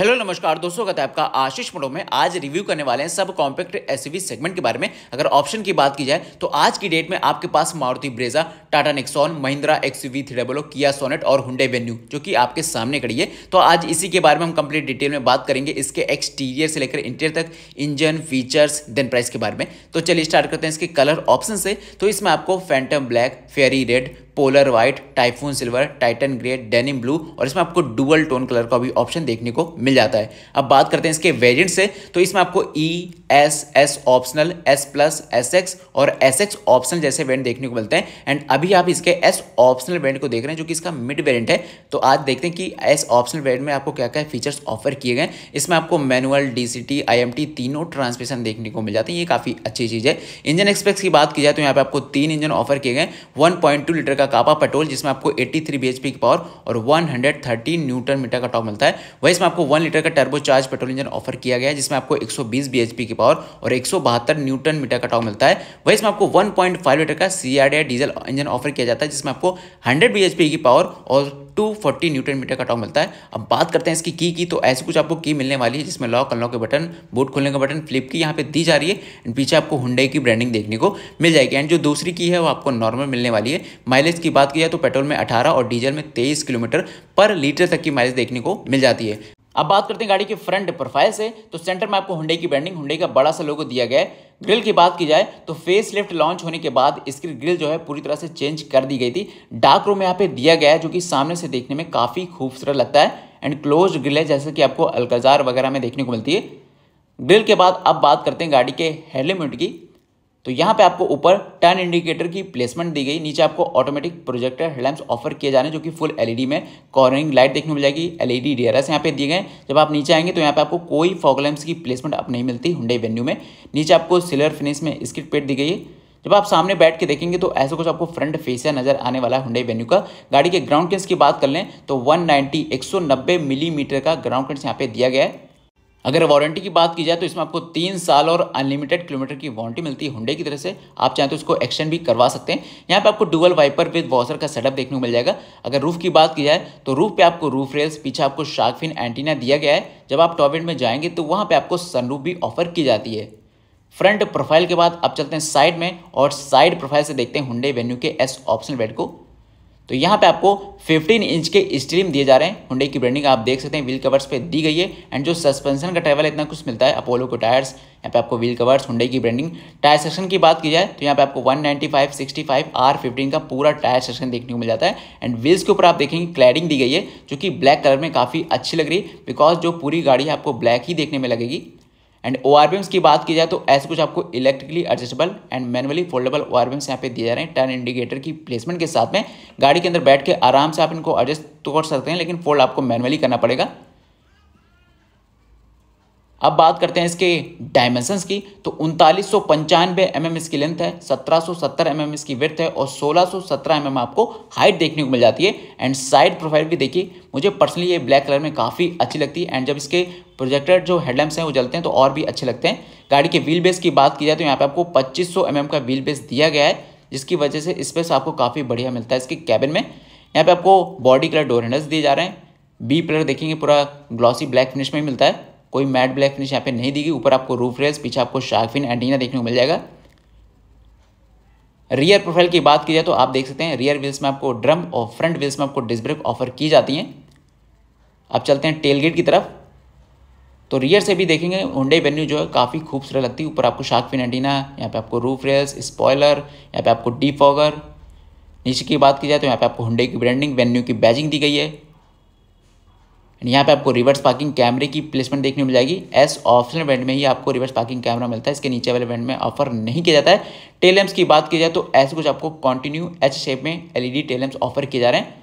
hello नमस्कार दोस्तों का आपका आशीष मड़ो में आज रिव्यू करने वाले हैं सब कॉम्पैक्ट एसयूवी सेगमेंट के बारे में अगर ऑप्शन की बात की जाए तो आज की डेट में आपके पास Maruti Brezza Tata Nexon Mahindra XUV three double o Kia Sonet और हुडे वेन्यू जो कि आपके सामने खड़ी है तो आज इसी के बारे में हम कंप्लीट डिटेल में बात करेंगे इसके एक्सटीरियर से लेकर इंटीरियर तक इंजन फीचर्स देन प्राइस के बारे में तो चलिए स्टार्ट करते हैं इसके कलर ऑप्शन से तो इसमें आपको phantom black fiery red polar white typhoon silver titan grey denim blue और इसमें आपको डुअल टोन कलर का भी ऑप्शन देखने को मिल जाता है अब बात करते हैं इसके वेरियंट से तो इसमें आपको E S S optional S plus S X और एस एक्स ऑप्शनल जैसे वेरियंट देखने को मिलते हैं एंड अभी आप इसके एस ऑप्शनल वेरियंट को देख रहे हैं जो कि इसका मिड वेरियंट है तो आज देखते हैं कि एस ऑप्शनल वेरियंट में आपको क्या क्या फीचर्स ऑफर किए गए इसमें आपको मैनुअल एम टी तीनों ट्रांसमिशन देखने को मिल जाते हैं ये काफ़ी अच्छी चीज़ है इंजन एक्सपेक्स की बात की जाए तो यहाँ पे आपको तीन इंजन ऑफर किए गए टू लीटर का कापा पेट्रोल जिसमें आपको 83 थ्री की पावर और 113 न्यूटन मीटर का टॉप मिलता है वहीं इसमें आपको वन लीटर का turbo charge petrol engine offer किया गया है जिसमें आपको 120 सौ की पावर और एक न्यूटन मीटर का टॉप मिलता है वहीं इसमें आपको वन लीटर का सीआरडीआई डीजल इंजन ऑफर किया जाता है जिसमें आपको हंड्रेड बीएचपी की पावर और 240 न्यूटन मीटर का टॉप मिलता है अब बात करते हैं इसकी की की तो ऐसी कुछ आपको की मिलने वाली है जिसमें लॉक अनलॉक के बटन बूट खोलने का बटन फ्लिप की यहाँ पे दी जा रही है पीछे आपको हुंडई की ब्रांडिंग देखने को मिल जाएगी एंड जो दूसरी की है वो आपको नॉर्मल मिलने वाली है माइलेज माइलेज की बात की जाए तो पेट्रोल में अठारह और डीजल में तेईस किलोमीटर पर लीटर तक की माइलेज देखने को मिल जाती है अब बात करते हैं गाड़ी के फ्रंट प्रोफाइल से तो सेंटर में आपको हुंडे की ब्रांडिंग हुंडे का बड़ा सा लोगो दिया गया है ग्रिल की बात की जाए तो फेस लिफ्ट लॉन्च होने के बाद इसकी ग्रिल जो है पूरी तरह से चेंज कर दी गई थी डार्क रूम यहाँ पे दिया गया है जो कि सामने से देखने में काफ़ी खूबसूरत लगता है एंड क्लोज ग्रिल है जैसे कि आपको अलकजार वगैरह में देखने को मिलती है ग्रिल के बाद अब बात करते हैं गाड़ी के हेलमेट की तो यहाँ पे आपको ऊपर टर्न इंडिकेटर की प्लेसमेंट दी गई नीचे आपको ऑटोमेटिक प्रोजेक्टर हेडलैम्प्स ऑफर किए जाने जो कि फुल एलईडी में कॉर्निंग लाइट देखने मिल जाएगी एलईडी डी यहाँ पे दिए गए जब आप नीचे आएंगे तो यहाँ पे आपको कोई फॉगलैम्प्स की प्लेसमेंट आप नहीं मिलती हुडे वेन्यू में नीचे आपको सिलर फिनिश में स्किट पेट दी गई है जब आप सामने बैठ के देखेंगे तो ऐसा कुछ आपको फ्रंट फेसिया नजर आने वाला है हुडई वेन्यू का गाड़ी के ग्राउंड क्लियरेंस की बात कर लें तो वन 190 मिलीमीटर का ग्राउंड क्लियरेंस यहाँ पे दिया गया है अगर वारंटी की बात की जाए तो इसमें आपको तीन साल और अनलिमिटेड किलोमीटर की वारंटी मिलती है हुंडे की तरह से आप चाहें तो इसको एक्सटेंड भी करवा सकते हैं यहाँ पे आपको डुअल वाइपर विद वॉशर का सेटअप देखने को मिल जाएगा अगर रूफ की बात की जाए तो रूफ पे आपको रूफ रेल्स पीछे आपको शार्कफिन एंटीना दिया गया है जब आप टॉप में जाएंगे तो वहाँ पर आपको सनरूफ भी ऑफर की जाती है फ्रंट प्रोफाइल के बाद आप चलते हैं साइड में और साइड प्रोफाइल से देखते हैं हुंडे वेन्यू के एस ऑप्शन बेड को तो यहाँ पे आपको 15 इंच के स्ट्रीम दिए जा रहे हैं हुंडे की ब्रांडिंग आप देख सकते हैं व्हील कवर्स पे दी गई है एंड जो सस्पेंशन का ट्रेवल इतना कुछ मिलता है अपोलो के टायर्स यहाँ पे आपको व्हील कवर्स हुंडे की ब्रांडिंग टायर सेक्शन की बात की जाए तो यहाँ पे आपको 195, 65, R15 का पूरा टायर सेक्शन देखने को मिल जाता है एंड व्हील्स के ऊपर आप देखेंगे क्लैडिंग दी गई है जो कि ब्लैक कलर में काफ़ी अच्छी लग रही है बिकॉज जो पूरी गाड़ी है आपको ब्लैक ही देखने में लगेगी एंड ओ आर की बात की जाए तो ऐसे कुछ आपको electrically adjustable and manually foldable O R यहाँ पे दिए जा रहे हैं टर्न इंडिकेटर की प्लेसमेंट के साथ में गाड़ी के अंदर बैठ के आराम से आप इनको एडजस्ट तो कर सकते हैं लेकिन फोल्ड आपको मैनुअली करना पड़ेगा अब बात करते हैं इसके डायमेंशंस की तो उनतालीस सौ पंचानवे एम mm एम इसकी लेंथ है सत्रह सौ सत्तर एम mm एम इसकी विर्थ है और सोलह सौ सत्रह एम mm एम आपको हाइट देखने को मिल जाती है एंड साइड प्रोफाइल भी देखिए मुझे पर्सनली ये ब्लैक कलर में काफ़ी अच्छी लगती है एंड जब इसके प्रोजेक्टेड जो हेडलैम्प्स हैं वो जलते हैं तो और भी अच्छे लगते हैं गाड़ी के व्हील बेस की बात की जाए तो यहाँ पर आपको पच्चीस सौ mm का व्हील बेस दिया गया है जिसकी वजह से स्पेस आपको काफ़ी बढ़िया मिलता है इसके कैबिन में यहाँ पर आपको बॉडी कलर डोरेंडस दिए जा रहे हैं बी प्लर देखेंगे पूरा ग्लॉसी ब्लैक फिनिश में ही मिलता है कोई मैट ब्लैक फिनिश यहाँ पे नहीं दी गई ऊपर आपको रूफ रेल्स पीछे आपको शार्फिन एंटीना देखने को मिल जाएगा रियर प्रोफाइल की बात की जाए तो आप देख सकते हैं रियर व्हील्स में आपको ड्रम और फ्रंट व्हील्स में आपको डिस्क ब्रेक ऑफर की जाती हैं अब चलते हैं टेलगेट की तरफ तो रियर से भी देखेंगे ओंडे वेन्यू जो है काफ़ी खूबसूरत लगती है ऊपर आपको शार्क फिन एंटीना यहाँ पे आपको रूफ रेल्स स्पॉयलर यहाँ पे आपको डीप ऑगर नीचे की बात की जाए तो यहाँ पे आपको होंडे की ब्रांडिंग वेन्यू की बैजिंग दी गई है एंड यहाँ पे आपको रिवर्स पार्किंग कैमरे की प्लेसमेंट देखने मिल जाएगी एस ऑप्शनल इवेंट में ही आपको रिवर्स पार्किंग कैमरा मिलता है इसके नीचे वाले इवेंट में ऑफर नहीं किया जाता है टेलम्स की बात की जाए तो ऐसे कुछ आपको कंटिन्यू एच शेप में एलईडी टेलम्स ऑफर किए जा रहे हैं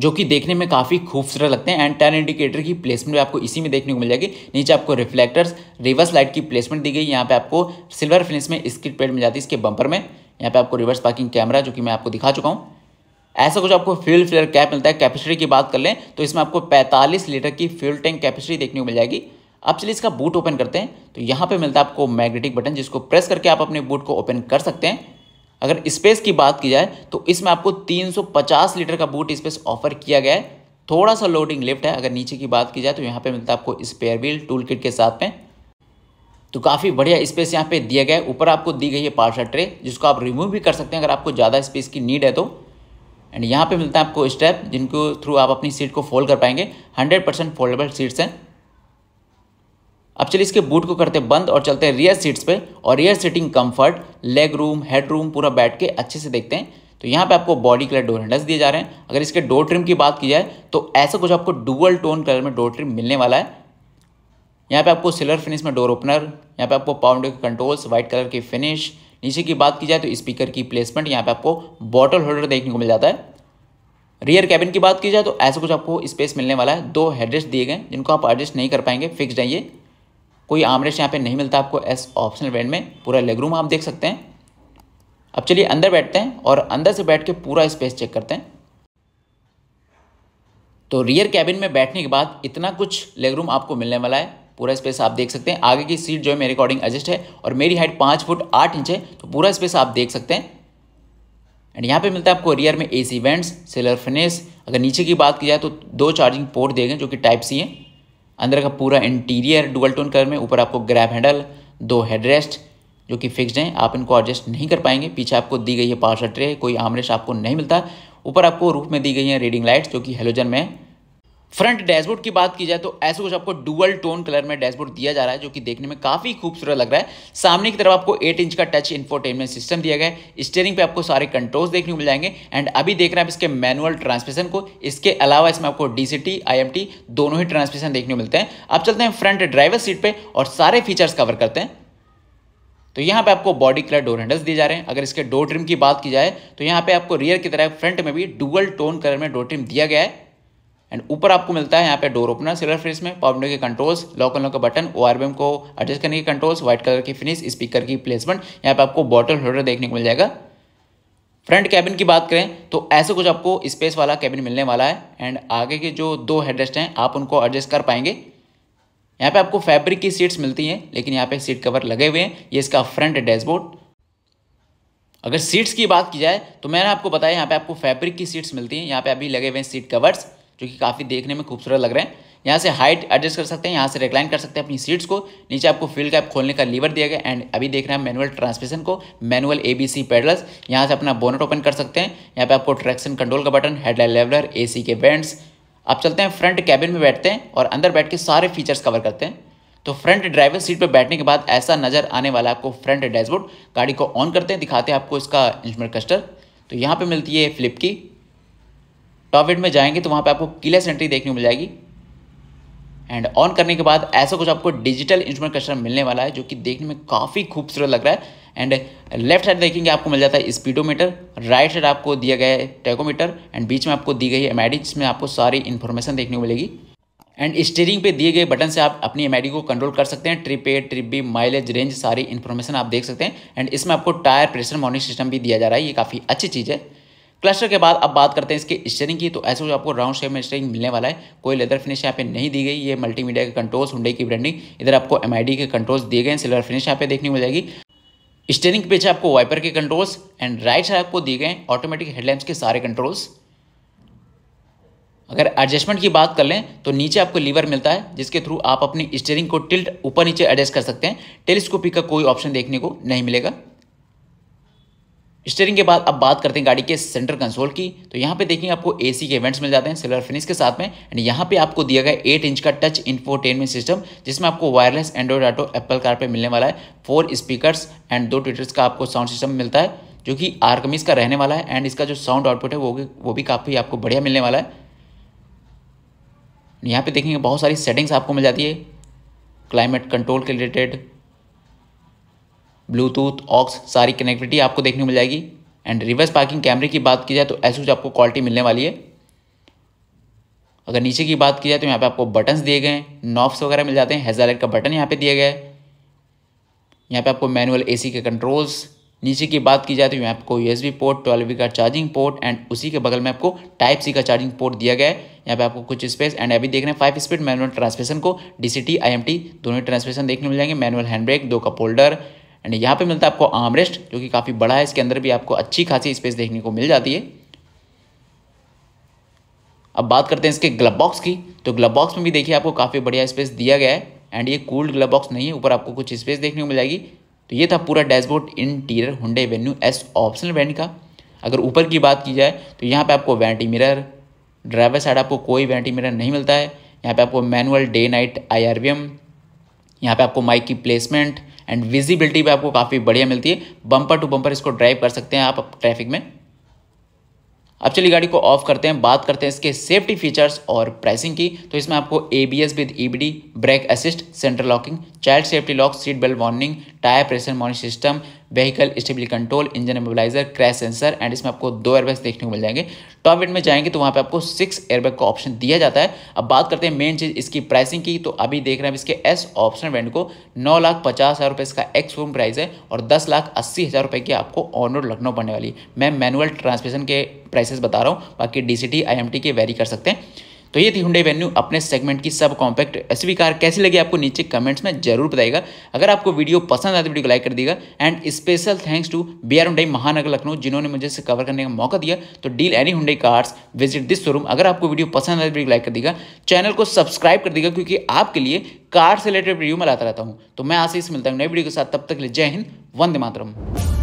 जो कि देखने में काफ़ी खूबसूरत लगते हैं एंड टर्न इंडिकेटर की प्लेसमेंट भी आपको इसी में देखने को मिल जाएगी नीचे आपको रिफ्लेक्टर्स रिवर्स लाइट की प्लेसमेंट दी गई यहाँ पे आपको सिल्वर फिनिश में स्किट पेड मिल जाती है इसके बम्पर में यहाँ पे आपको रिवर्स पार्किंग कैमरा जो कि मैं आपको दिखा चुका हूँ ऐसा कुछ आपको फ्यूल फिलर कैप मिलता है कैपेसिटी की बात कर लें तो इसमें आपको 45 लीटर की फ्यूल टैंक कैपेसिटी देखने को मिल जाएगी अब चलिए इसका बूट ओपन करते हैं तो यहाँ पे मिलता है आपको मैग्नेटिक बटन जिसको प्रेस करके आप अपने बूट को ओपन कर सकते हैं अगर स्पेस की बात की जाए तो इसमें आपको 350 लीटर का बूट स्पेस ऑफर किया गया है थोड़ा सा लोडिंग लिफ्ट है अगर नीचे की बात की जाए तो यहाँ पर मिलता है आपको स्पेयर व्हील टूल किट के साथ में तो काफ़ी बढ़िया स्पेस यहाँ पर दिया गया है ऊपर आपको दी गई है पार्सल ट्रे जिसको आप रिमूव भी कर सकते हैं अगर आपको ज़्यादा स्पेस की नीड है तो एंड यहाँ पे मिलता है आपको स्टेप जिनको थ्रू आप अपनी सीट को फोल्ड कर पाएंगे हंड्रेड परसेंट फोल्डेबल सीट्स हैं अब चलिए इसके बूट को करते बंद और चलते हैं रियर सीट्स पे और rear seating comfort leg room head room पूरा बैठ के अच्छे से देखते हैं तो यहाँ पे आपको बॉडी कलर डोर हैंडल्स दिए जा रहे हैं अगर इसके डोर ट्रिम की बात की जाए तो ऐसा कुछ आपको डुअल टोन कलर में डोर ट्रिम मिलने वाला है यहाँ पे आपको सिल्वर फिनिश में डोर ओपनर यहाँ पर आपको पाउंड कंट्रोल्स वाइट कलर की फिनिश नीचे की बात की जाए तो स्पीकर की प्लेसमेंट यहाँ पे आपको बॉटल होल्डर देखने को मिल जाता है रियर कैबिन की बात की जाए तो ऐसा कुछ आपको स्पेस मिलने वाला है दो हेडरेस्ट दिए गए जिनको आप एडजस्ट नहीं कर पाएंगे फिक्स जाइए कोई आमरेस्ट यहाँ पे नहीं मिलता आपको एस ऑप्शनल बैंड में पूरा लेग रूम आप देख सकते हैं अब चलिए अंदर बैठते हैं और अंदर से बैठ के पूरा स्पेस चेक करते हैं तो रियर कैबिन में बैठने के बाद इतना कुछ लेगरूम आपको मिलने वाला है पूरा स्पेस आप देख सकते हैं आगे की सीट जो है मेरे अकॉर्डिंग एडजस्ट है और मेरी हाइट पाँच फुट आठ इंच है तो पूरा स्पेस आप देख सकते हैं एंड यहाँ पे मिलता है आपको रियर में A C vents silver finish अगर नीचे की बात की जाए तो दो चार्जिंग पोर्ट दे गए जो कि टाइप सी है अंदर का पूरा इंटीरियर डुअल टोन कलर में ऊपर आपको ग्रैब हैंडल दो हेडरेस्ट जो कि फिक्स्ड हैं आप इनको एडजस्ट नहीं कर पाएंगे पीछे आपको दी गई है पावर ट्रे कोई आमरेस्ट आपको नहीं मिलता ऊपर आपको रूफ में दी गई है रीडिंग लाइट्स जो कि हेलोजन में है फ्रंट डैशबोर्ड की बात की जाए तो ऐसे कुछ आपको डुअल टोन कलर में डैशबोर्ड दिया जा रहा है जो कि देखने में काफी खूबसूरत लग रहा है सामने की तरफ आपको 8 इंच का टच इंफोटेनमेंट सिस्टम दिया गया है स्टेयरिंग पे आपको सारे कंट्रोल्स देखने को मिल जाएंगे एंड अभी देख रहे हैं आप इसके मैनुअल ट्रांसमिशन को इसके अलावा इसमें आपको डीसीटी टी दोनों ही ट्रांसमिशन देखने को मिलते हैं अब चलते हैं फ्रंट ड्राइवर सीट पर और सारे फीचर्स कवर करते हैं तो यहाँ पे आपको बॉडी कलर डोर हैंडल्स दिए जा रहे हैं अगर इसके डोर ट्रिम की बात की जाए तो यहाँ पे आपको रियर की तरह फ्रंट में भी डुअल टोन कलर में डोर ट्रिम दिया गया है एंड ऊपर आपको मिलता है यहाँ पे डोर ओपनर सिल्वर फ्रेस में पावर विंडो के कंट्रोल्स लॉक अनलॉक का बटन ओ को एडजस्ट करने के कंट्रोल्स व्हाइट कलर की फिनिश स्पीकर की प्लेसमेंट यहाँ पे आपको बॉटल होल्डर देखने को मिल जाएगा फ्रंट कैबिन की बात करें तो ऐसे कुछ आपको स्पेस वाला कैबिन मिलने वाला है एंड आगे के जो दो हेडरेस्ट हैं आप उनको एडजस्ट कर पाएंगे यहाँ पे आपको फैब्रिक की सीट्स मिलती हैं लेकिन यहाँ पे सीट कवर लगे हुए हैं ये इसका फ्रंट डैशबोर्ड अगर सीट्स की बात की जाए तो मैंने आपको बताया यहाँ पे आपको फैब्रिक की सीट्स मिलती हैं यहाँ पे अभी लगे हुए हैं सीट कवर्स जो कि काफ़ी देखने में खूबसूरत लग रहे हैं यहाँ से हाइट एडजस्ट कर सकते हैं यहाँ से रिक्लाइन कर सकते हैं अपनी सीट्स को नीचे आपको फील्ड कैप खोलने का लीवर दिया गया एंड अभी देख रहे हैं मैनुअल ट्रांसमिशन को manual A B C pedals यहाँ से अपना बोनट ओपन कर सकते हैं यहाँ पे आपको ट्रैक्शन कंट्रोल का button headlight leveller A C के बैंड्स आप चलते हैं फ्रंट कैबिन में बैठते हैं और अंदर बैठ के सारे फीचर्स कवर करते हैं तो फ्रंट ड्राइवर सीट पर बैठने के बाद ऐसा नजर आने वाला आपको फ्रंट डैशबोर्ड गाड़ी को ऑन करते हैं दिखाते हैं आपको इसका इंस्ट्रूमेंट कस्टर तो यहाँ पर मिलती है फ्लिप की टॉप एड में जाएंगे तो वहाँ पे आपको क्लियर एंट्री देखने को मिल जाएगी एंड ऑन करने के बाद ऐसा कुछ आपको डिजिटल इंस्ट्रूमेंट कस्टर मिलने वाला है जो कि देखने में काफ़ी खूबसूरत लग रहा है एंड लेफ्ट साइड देखेंगे आपको मिल जाता है स्पीडोमीटर राइट साइड आपको दिया गया है टेकोमीटर एंड बीच में आपको दी गई है एम जिसमें आपको सारी इन्फॉर्मेशन देखने को मिलेगी एंड स्टीयरिंग पे दिए गए बटन से आप अपनी एम को कंट्रोल कर सकते हैं trip A trip B mileage range सारी इन्फॉर्मेशन आप देख सकते हैं एंड इसमें आपको टायर प्रेशर मॉनिटरिंग सिस्टम भी दिया जा रहा है ये काफ़ी अच्छी चीज़ है क्लस्टर के बाद अब बात करते हैं इसके स्टेयरिंग की तो ऐसे आपको राउंड शेप में स्टेयरिंग मिलने वाला है कोई लेदर फिनिश यहाँ पे नहीं दी गई ये मल्टीमीडिया के कंट्रोल्स हुंडई की ब्रांडिंग इधर आपको एम के कंट्रोल्स दिए गए सिल्वर फिनिश यहाँ पे देखने मिल जाएगी स्टेयरिंग पीछे आपको वाइपर के कंट्रोल्स एंड राइट साइड आपको दिए गए ऑटोमेटिक हेडलैम्प के सारे कंट्रोल्स अगर एडजस्टमेंट की बात कर लें तो नीचे आपको लीवर मिलता है जिसके थ्रू आप अपनी स्टेयरिंग को टिल्ट ऊपर नीचे एडजस्ट कर सकते हैं टेलीस्कोपी का कोई ऑप्शन देखने को नहीं मिलेगा स्टेयरिंग के बाद अब बात करते हैं गाड़ी के सेंटर कंसोल की तो यहाँ पे देखेंगे आपको एसी के इवेंट्स मिल जाते हैं सिल्वर फिनिश के साथ में एंड यहाँ पे आपको दिया गया एट इंच का टच इन्फोटेनमेंट सिस्टम जिसमें आपको wireless Android Auto Apple CarPlay मिलने वाला है फोर स्पीकर्स एंड दो ट्विटर्स का आपको साउंड सिस्टम मिलता है जो कि आरकमीज का रहने वाला है एंड इसका जो साउंड आउटपुट है वो भी वो भी काफ़ी आपको बढ़िया मिलने वाला है यहाँ पर देखेंगे बहुत सारी सेटिंग्स आपको मिल जाती है क्लाइमेट कंट्रोल के रिलेटेड ब्लूटूथ ऑक्स सारी कनेक्टिविटी आपको देखने मिल जाएगी एंड रिवर्स पार्किंग कैमरे की बात की जाए तो ऐसे आपको क्वालिटी मिलने वाली है अगर नीचे की बात की जाए तो यहाँ पे आपको बटन्स दिए गए नॉफ्स वगैरह मिल जाते हैं हेजालाइट का बटन यहाँ पे दिया गया है यहाँ पे आपको मैनुअल एसी के कंट्रोल्स नीचे की बात की जाए तो यहाँ आपको यूएसबी पोर्ट ट्वेल्व का चार्जिंग पोर्ट एंड उसी के बगल में आपको टाइप सी का चार्जिंग पोर्ट दिया गया है यहाँ पे आपको कुछ स्पेस एंड अभी देख रहे हैं फाइव स्पीड मैनुअल ट्रांसमिशन को D C T I M T दोनों ट्रांसमिशन देखने मिल जाएंगे मैनुअल हैंड ब्रेक दो का पोल्डर एंड यहाँ पे मिलता है आपको आमरेस्ट जो कि काफ़ी बड़ा है इसके अंदर भी आपको अच्छी खासी स्पेस देखने को मिल जाती है अब बात करते हैं इसके ग्लब बॉक्स की तो ग्लब बॉक्स में भी देखिए आपको काफ़ी बढ़िया स्पेस दिया गया है एंड ये कूल्ड ग्लब बॉक्स नहीं है ऊपर आपको कुछ स्पेस देखने को मिल जाएगी तो ये था पूरा dashboard interior Hyundai Venue S optional वैंड का अगर ऊपर की बात की जाए तो यहाँ पर आपको वेंटी मिरर ड्राइवर साइड आपको कोई वेंटी मिरर नहीं मिलता है यहाँ पर आपको manual day night I R V M यहाँ पर आपको माइक की प्लेसमेंट एंड विजिबिलिटी भी आपको काफ़ी बढ़िया मिलती है बम्पर टू बम्पर इसको ड्राइव कर सकते हैं आप ट्रैफिक में अब चलिए गाड़ी को ऑफ करते हैं बात करते हैं इसके सेफ्टी फीचर्स और प्राइसिंग की तो इसमें आपको A B S with E B D brake assist centre locking child safety lock seat belt warning tyre pressure monitoring system vehicle stability control engine immobiliser crash sensor and इसमें आपको दो airbags देखने को मिल जाएंगे टॉप एंड में जाएंगे तो वहाँ पे आपको सिक्स एयरबैग का ऑप्शन दिया जाता है अब बात करते हैं मेन चीज़ इसकी प्राइसिंग की तो अभी देख रहे हैं इसके एस ऑप्शन वेंट को नौ लाख पचास हज़ार रुपये इसका एक्स रूम प्राइस है और दस लाख अस्सी हज़ार रुपये की आपको ऑन रोड लखनऊ पड़ने वाली मैं मैनुअल ट्रांसमिशन के प्राइसेस बता रहा हूँ बाकी D C T I M T के वेरी कर सकते हैं तो ये थी हुडे वेन्यू अपने सेगमेंट की सब कॉम्पैक्ट एस कार कैसी लगी आपको नीचे कमेंट्स में जरूर बताएगा अगर आपको वीडियो पसंद आता तो वीडियो को लाइक कर देगा and special thanks to B R Hyundai Mahanagar Lucknow जिन्होंने मुझे इसे कवर करने का मौका दिया तो deal any Hyundai cars visit this showroom अगर आपको वीडियो पसंद आता तो है वीडियो लाइक कर देगा चैनल को सब्सक्राइब कर देगा क्योंकि आपके लिए कार से रिलेटेड रिव्यू मैं लाता रहता हूँ तो मैं आशीष मिलता हूँ नई वीडियो के साथ तब तक ले जय हिंद वंदे मातरम